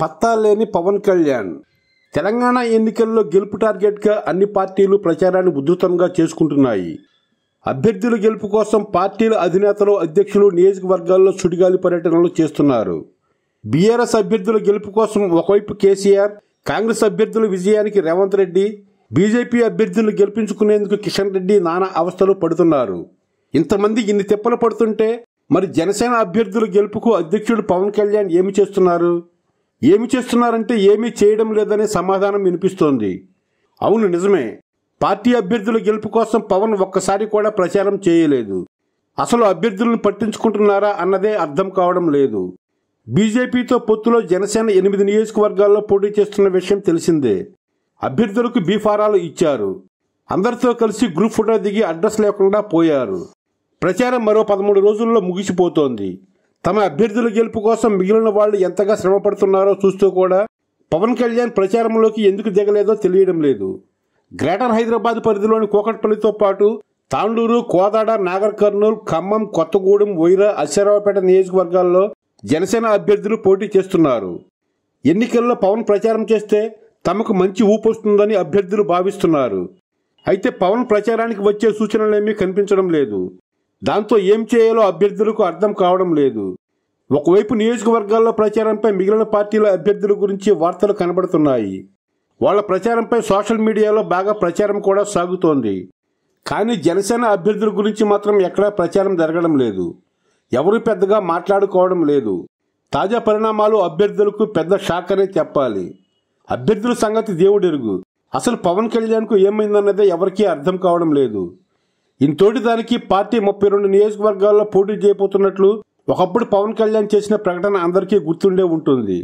పత్తా లేని పవన్ కళ్యాణ్ తెలంగాణ ఎన్నికల్లో గెలుపు టార్గెట్గా అన్ని పార్టీలు ప్రచారాన్ని ఉధృతంగా చేసుకుంటున్నాయి అభ్యర్థుల గెలుపు కోసం పార్టీల అధినేతలు అధ్యక్షులు నియోజకవర్గాల్లో సుడిగాలి పర్యటనలు చేస్తున్నారు బీఆర్ఎస్ అభ్యర్థుల గెలుపు కోసం ఒకవైపు కేసీఆర్ కాంగ్రెస్ అభ్యర్థుల విజయానికి రేవంత్ రెడ్డి బీజేపీ అభ్యర్థులను గెలిపించుకునేందుకు కిషన్ రెడ్డి నానా అవస్థలు పడుతున్నారు ఇంతమంది ఇన్ని తిప్పలు పడుతుంటే మరి జనసేన అభ్యర్థుల గెలుపుకు అధ్యక్షుడు పవన్ కళ్యాణ్ ఏమి చేస్తున్నారు ఏమి చేస్తున్నారంటే ఏమీ చేయడం లేదనే సమాధానం వినిపిస్తోంది అవును నిజమే పార్టీ అభ్యర్థుల గెలుపు కోసం పవన్ ఒక్కసారి కూడా ప్రచారం చేయలేదు అసలు అభ్యర్థులను పట్టించుకుంటున్నారా అన్నదే అర్థం కావడం లేదు బీజేపీతో పొత్తులో జనసేన ఎనిమిది నియోజకవర్గాల్లో పోటీ చేస్తున్న విషయం తెలిసిందే అభ్యర్థులకు బీఫారాలు ఇచ్చారు అందరితో కలిసి గ్రూప్ ఫోటో దిగి అడ్రస్ లేకుండా పోయారు ప్రచారం మరో పదమూడు రోజుల్లో ముగిసిపోతోంది తమ అభ్యర్థుల గెలుపు కోసం మిగిలిన వాళ్ళు ఎంతగా శ్రమ పడుతున్నారో చూస్తూ కూడా పవన్ కళ్యాణ్ ప్రచారంలోకి ఎందుకు దిగలేదో తెలియడం లేదు గ్రేటర్ హైదరాబాద్ పరిధిలోని కోకట్పల్లితో పాటు తాండూరు కోదాడ నాగర్ కర్నూలు ఖమ్మం కొత్తగూడెం వైర అశ్వరావుపేట నియోజకవర్గాల్లో జనసేన అభ్యర్థులు పోటీ చేస్తున్నారు ఎన్నికల్లో పవన్ ప్రచారం చేస్తే తమకు మంచి ఊపు వస్తుందని అభ్యర్థులు భావిస్తున్నారు అయితే పవన్ ప్రచారానికి వచ్చే సూచనలేమీ కనిపించడం లేదు దాంతో ఏం చేయాలో అభ్యర్థులకు అర్థం కావడం లేదు ఒకవైపు నియోజకవర్గాల్లో ప్రచారంపై మిగిలిన పార్టీల అభ్యర్థుల గురించి వార్తలు కనబడుతున్నాయి వాళ్ల ప్రచారంపై సోషల్ మీడియాలో బాగా ప్రచారం కూడా సాగుతోంది కానీ జనసేన అభ్యర్థుల గురించి మాత్రం ఎక్కడా ప్రచారం జరగడం లేదు ఎవరు పెద్దగా మాట్లాడుకోవడం లేదు తాజా పరిణామాలు అభ్యర్థులకు పెద్ద షాక్ అనే చెప్పాలి అభ్యర్థుల సంగతి దేవుడెరుగు అసలు పవన్ కళ్యాణ్కు ఏమైందన్నదే ఎవరికీ అర్థం కావడం లేదు ఇంతోటి దానికి పార్టీ ముప్పై రెండు నియోజకవర్గాల్లో పోటీ చేయబోతున్నట్లు ఒకప్పుడు పవన్ కళ్యాణ్ చేసిన ప్రకటన అందరికీ గుర్తుండే ఉంటుంది